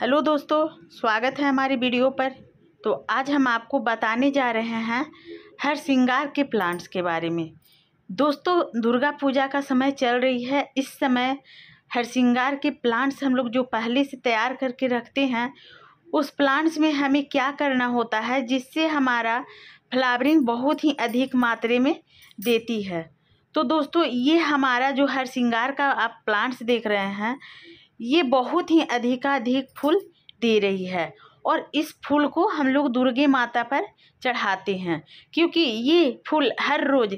Hello दोस्तों स्वागत है हमारी वीडियो पर तो आज हम आपको बताने जा रहे हैं हर श्रृंगार के प्लांट्स के बारे में दोस्तों दुर्गा पूजा का समय चल रही है इस समय हर श्रृंगार के प्लांट्स हम लोग जो पहले से तैयार करके रखते हैं उस प्लांट्स में हमें क्या करना होता है जिससे हमारा फ्लावरिंग बहुत ही अधिक मात्रा में देती है तो दोस्तों ये हमारा जो हर श्रृंगार का आप प्लांट्स देख रहे हैं ये बहुत ही अधिकाधिक फूल दे रही है और इस फूल को हम लोग दुर्गे माता पर चढ़ाते हैं क्योंकि ये फूल हर रोज़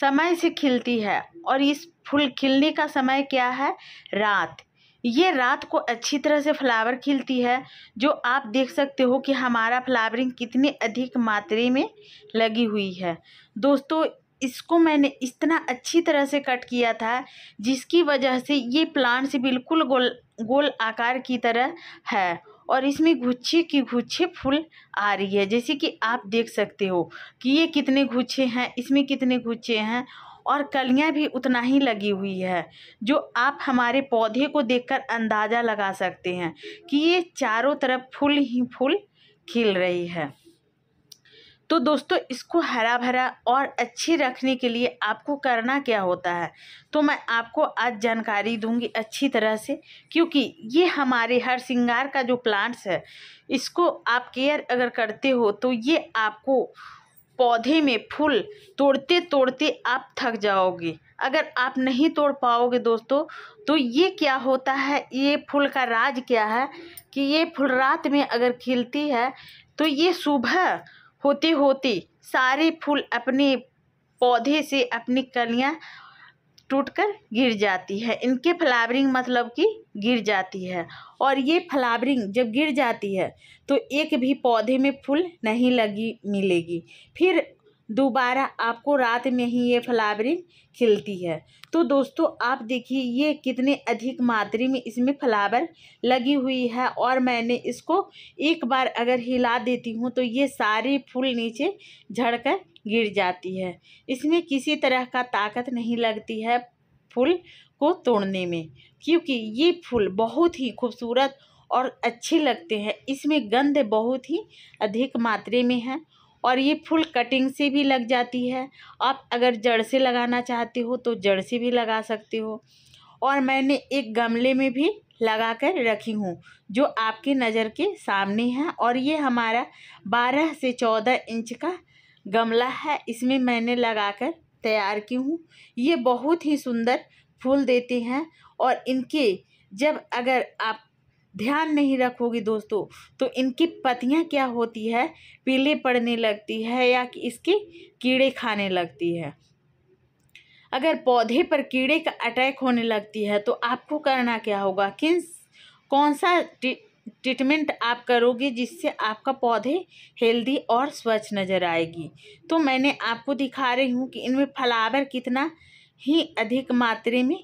समय से खिलती है और इस फूल खिलने का समय क्या है रात ये रात को अच्छी तरह से फ्लावर खिलती है जो आप देख सकते हो कि हमारा फ्लावरिंग कितनी अधिक मात्रा में लगी हुई है दोस्तों इसको मैंने इतना अच्छी तरह से कट किया था जिसकी वजह से ये प्लांट्स बिल्कुल गोल गोल आकार की तरह है और इसमें गुच्छे की गुच्छे फूल आ रही है जैसे कि आप देख सकते हो कि ये कितने गुच्छे हैं इसमें कितने गुच्छे हैं और कलियां भी उतना ही लगी हुई है जो आप हमारे पौधे को देखकर अंदाज़ा लगा सकते हैं कि ये चारों तरफ फूल ही फूल खिल रही है तो दोस्तों इसको हरा भरा और अच्छे रखने के लिए आपको करना क्या होता है तो मैं आपको आज जानकारी दूंगी अच्छी तरह से क्योंकि ये हमारे हर श्रृंगार का जो प्लांट्स है इसको आप केयर अगर करते हो तो ये आपको पौधे में फूल तोड़ते तोड़ते आप थक जाओगे अगर आप नहीं तोड़ पाओगे दोस्तों तो ये क्या होता है ये फूल का राज क्या है कि ये फूल रात में अगर खिलती है तो ये सुबह होती होती सारे फूल अपने पौधे से अपनी कलियां टूटकर गिर जाती है इनके फ्लावरिंग मतलब कि गिर जाती है और ये फ्लावरिंग जब गिर जाती है तो एक भी पौधे में फूल नहीं लगी मिलेगी फिर दोबारा आपको रात में ही ये फ्लावरिंग खिलती है तो दोस्तों आप देखिए ये कितने अधिक मात्रा में इसमें फ्लावर लगी हुई है और मैंने इसको एक बार अगर हिला देती हूँ तो ये सारे फूल नीचे झड़कर गिर जाती है इसमें किसी तरह का ताकत नहीं लगती है फूल को तोड़ने में क्योंकि ये फूल बहुत ही खूबसूरत और अच्छे लगते हैं इसमें गंध बहुत ही अधिक मात्रा में है और ये फुल कटिंग से भी लग जाती है आप अगर जड़ से लगाना चाहते हो तो जड़ से भी लगा सकते हो और मैंने एक गमले में भी लगा कर रखी हूँ जो आपके नज़र के सामने है और ये हमारा बारह से चौदह इंच का गमला है इसमें मैंने लगा कर तैयार की हूँ ये बहुत ही सुंदर फूल देते हैं और इनके जब अगर आप ध्यान नहीं रखोगी दोस्तों तो इनकी पत्तियाँ क्या होती है पीले पड़ने लगती है या कि इसके कीड़े खाने लगती है अगर पौधे पर कीड़े का अटैक होने लगती है तो आपको करना क्या होगा किन कौन सा ट्रीटमेंट आप करोगे जिससे आपका पौधे हेल्दी और स्वच्छ नज़र आएगी तो मैंने आपको दिखा रही हूँ कि इनमें फलावर कितना ही अधिक मात्रे में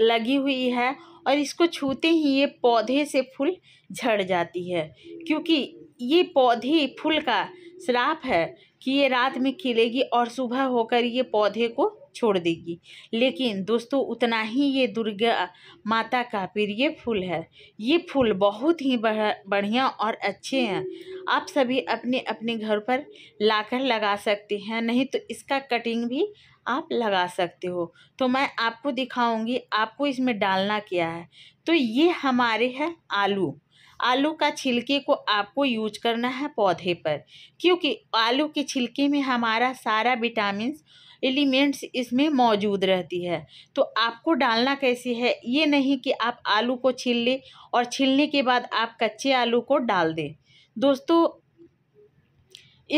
लगी हुई है और इसको छूते ही ये पौधे से फूल झड़ जाती है क्योंकि ये पौधे फूल का श्राप है कि ये रात में खिलेगी और सुबह होकर ये पौधे को छोड़ देगी लेकिन दोस्तों उतना ही ये दुर्गा माता का प्रिय फूल है ये फूल बहुत ही बढ़िया और अच्छे हैं आप सभी अपने अपने घर पर लाकर लगा सकते हैं नहीं तो इसका कटिंग भी आप लगा सकते हो तो मैं आपको दिखाऊंगी आपको इसमें डालना क्या है तो ये हमारे हैं आलू आलू का छिलके को आपको यूज करना है पौधे पर क्योंकि आलू के छिलके में हमारा सारा विटामिन एलिमेंट्स इसमें मौजूद रहती है तो आपको डालना कैसे है ये नहीं कि आप आलू को छील लें और छीलने के बाद आप कच्चे आलू को डाल दें दोस्तों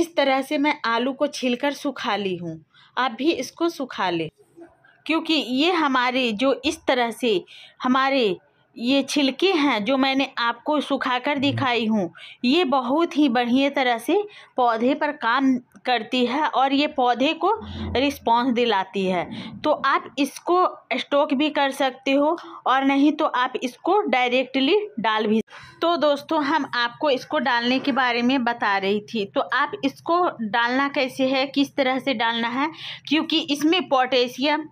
इस तरह से मैं आलू को छीलकर सुखा ली हूँ आप भी इसको सुखा लें क्योंकि ये हमारे जो इस तरह से हमारे ये छिलके हैं जो मैंने आपको सुखाकर हम्म। दिखाई हूँ ये बहुत ही बढ़िया तरह से पौधे पर काम करती है और ये पौधे को रिस्पॉन्स दिलाती है तो आप इसको स्टोक भी कर सकते हो और नहीं तो आप इसको डायरेक्टली डाल भी तो दोस्तों हम आपको इसको डालने के बारे में बता रही थी तो आप इसको डालना कैसे है किस तरह से डालना है क्योंकि इसमें पोटेशियम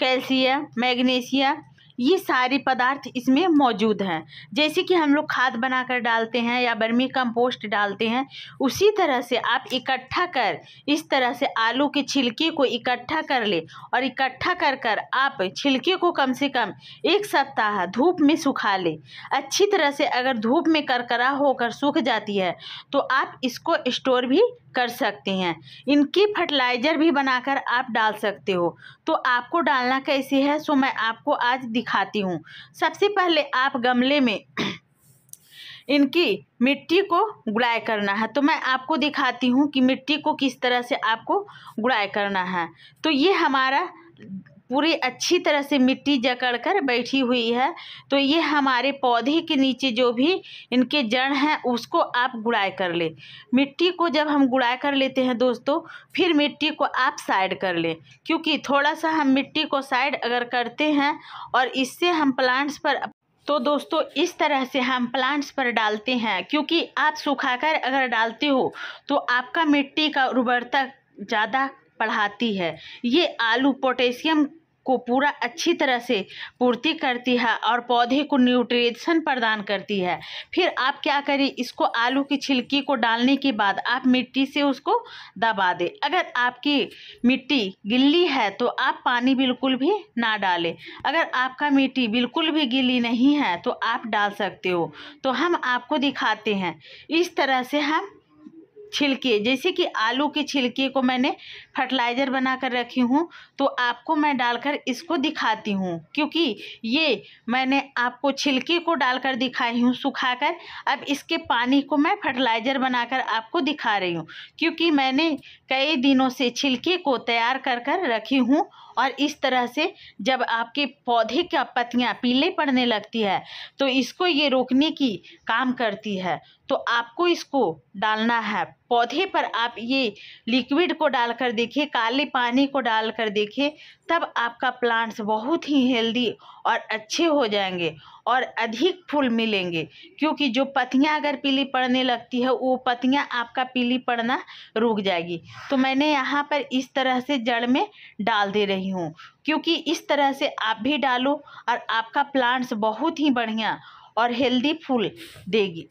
कैल्शियम मैग्नीशियम ये सारे पदार्थ इसमें मौजूद हैं जैसे कि हम लोग खाद बनाकर डालते हैं या बर्मी कंपोस्ट डालते हैं उसी तरह से आप इकट्ठा कर इस तरह से आलू के छिलके को इकट्ठा कर ले और इकट्ठा कर कर आप छिलके को कम से कम एक सप्ताह धूप में सुखा ले अच्छी तरह से अगर धूप में करकरा होकर सूख जाती है तो आप इसको स्टोर भी कर सकते हैं इनकी फर्टिलाइज़र भी बनाकर आप डाल सकते हो तो आपको डालना कैसे है सो मैं आपको आज दिखा दिखाती हूँ सबसे पहले आप गमले में इनकी मिट्टी को गुड़ाई करना है तो मैं आपको दिखाती हूँ कि मिट्टी को किस तरह से आपको गुड़ाई करना है तो ये हमारा पूरी अच्छी तरह से मिट्टी जकड़ कर बैठी हुई है तो ये हमारे पौधे के नीचे जो भी इनके जड़ हैं उसको आप गुड़ाई कर ले मिट्टी को जब हम गुड़ाई कर लेते हैं दोस्तों फिर मिट्टी को आप साइड कर ले क्योंकि थोड़ा सा हम मिट्टी को साइड अगर करते हैं और इससे हम प्लांट्स पर तो दोस्तों इस तरह से हम प्लांट्स पर डालते हैं क्योंकि आप सुखाकर अगर डालते हो तो आपका मिट्टी का उर्वरता ज़्यादा पढ़ाती है ये आलू पोटेशियम को पूरा अच्छी तरह से पूर्ति करती है और पौधे को न्यूट्रिशन प्रदान करती है फिर आप क्या करें इसको आलू की छिलकी को डालने के बाद आप मिट्टी से उसको दबा दें अगर आपकी मिट्टी गिल्ली है तो आप पानी बिल्कुल भी ना डालें अगर आपका मिट्टी बिल्कुल भी गिली नहीं है तो आप डाल सकते हो तो हम आपको दिखाते हैं इस तरह से हम छिलके जैसे कि आलू के छिलके को मैंने फर्टिलाइज़र बना कर रखी हूँ तो आपको मैं डालकर इसको दिखाती हूँ क्योंकि ये मैंने आपको छिलके को डालकर दिखाई हूँ सुखाकर अब इसके पानी को मैं फर्टिलाइज़र बनाकर आपको दिखा रही हूँ क्योंकि मैंने कई दिनों से छिलके को तैयार कर कर रखी हूँ और इस तरह से जब आपके पौधे की पत्तियाँ पीले पड़ने लगती है तो इसको ये रोकने की काम करती है तो आपको इसको डालना है पौधे पर आप ये लिक्विड को डालकर देखिए काले पानी को डालकर देखिए तब आपका प्लांट्स बहुत ही हेल्दी और अच्छे हो जाएंगे और अधिक फूल मिलेंगे क्योंकि जो पत्तियां अगर पीली पड़ने लगती है वो पत्तियां आपका पीली पड़ना रुक जाएगी तो मैंने यहाँ पर इस तरह से जड़ में डाल दे रही हूँ क्योंकि इस तरह से आप भी डालो और आपका प्लांट्स बहुत ही बढ़िया और हेल्दी फूल देगी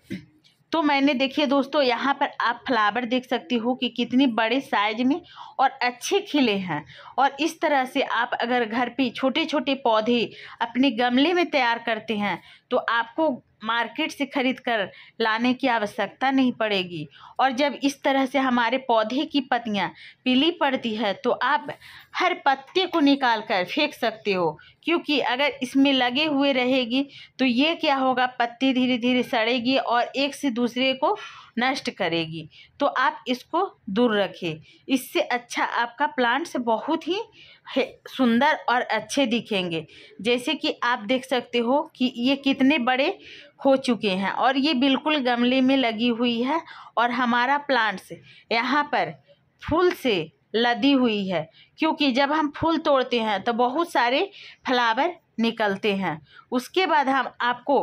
तो मैंने देखिए दोस्तों यहाँ पर आप फ्लावर देख सकती हो कि कितनी बड़े साइज में और अच्छे खिले हैं और इस तरह से आप अगर घर पे छोटे छोटे पौधे अपने गमले में तैयार करते हैं तो आपको मार्केट से खरीद कर लाने की आवश्यकता नहीं पड़ेगी और जब इस तरह से हमारे पौधे की पत्तियाँ पीली पड़ती है तो आप हर पत्ते को निकाल कर फेंक सकते हो क्योंकि अगर इसमें लगे हुए रहेगी तो ये क्या होगा पत्ती धीरे धीरे सड़ेगी और एक से दूसरे को नष्ट करेगी तो आप इसको दूर रखें इससे अच्छा आपका प्लांट्स बहुत ही सुंदर और अच्छे दिखेंगे जैसे कि आप देख सकते हो कि ये कितने बड़े हो चुके हैं और ये बिल्कुल गमले में लगी हुई है और हमारा प्लांट्स यहाँ पर फूल से लदी हुई है क्योंकि जब हम फूल तोड़ते हैं तो बहुत सारे फ्लावर निकलते हैं उसके बाद हम आपको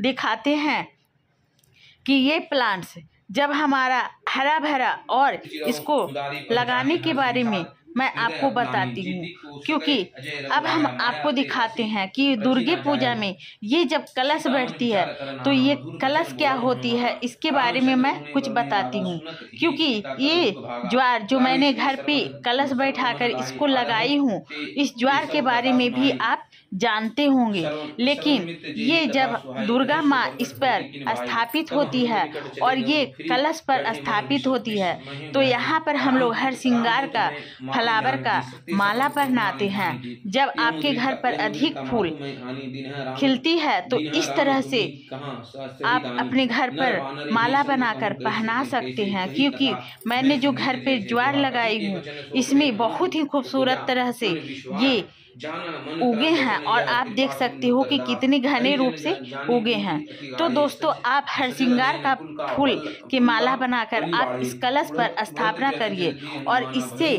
दिखाते हैं कि ये प्लांट्स जब हमारा हरा भरा और इसको लगाने के बारे में मैं आपको बताती हूँ क्योंकि अब हम आपको दिखाते हैं कि दुर्गे पूजा में ये जब कलश बैठती है तो ये कलश क्या होती है इसके बारे में मैं कुछ बताती हूँ क्योंकि ये ज्वार जो मैंने घर पे कलश बैठाकर इसको लगाई हूँ इस ज्वार के बारे में भी आप जानते होंगे लेकिन ये जब दुर्गा माँ इस पर स्थापित होती है और ये कलश पर स्थापित होती है तो यहाँ पर हम लोग हर श्रृंगार का फ्लावर का माला पहनाते हैं जब आपके घर पर अधिक फूल खिलती है तो इस तरह से आप अपने घर पर माला बनाकर पहना सकते हैं क्योंकि मैंने जो घर पर ज्वार लगाई हूँ इसमें बहुत ही खूबसूरत तरह से ये उगे हैं और आप देख सकते हो कि कितने घने रूप से उगे हैं तो दोस्तों आप हर श्रृंगार का फूल की माला बनाकर आप इस कलश पर स्थापना करिए और इससे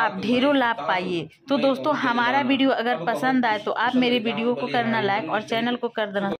आप तो ढेरों लाभ पाइए तो दोस्तों हमारा वीडियो अगर पसंद आए तो आप मेरे वीडियो को करना लाइक और चैनल को कर देना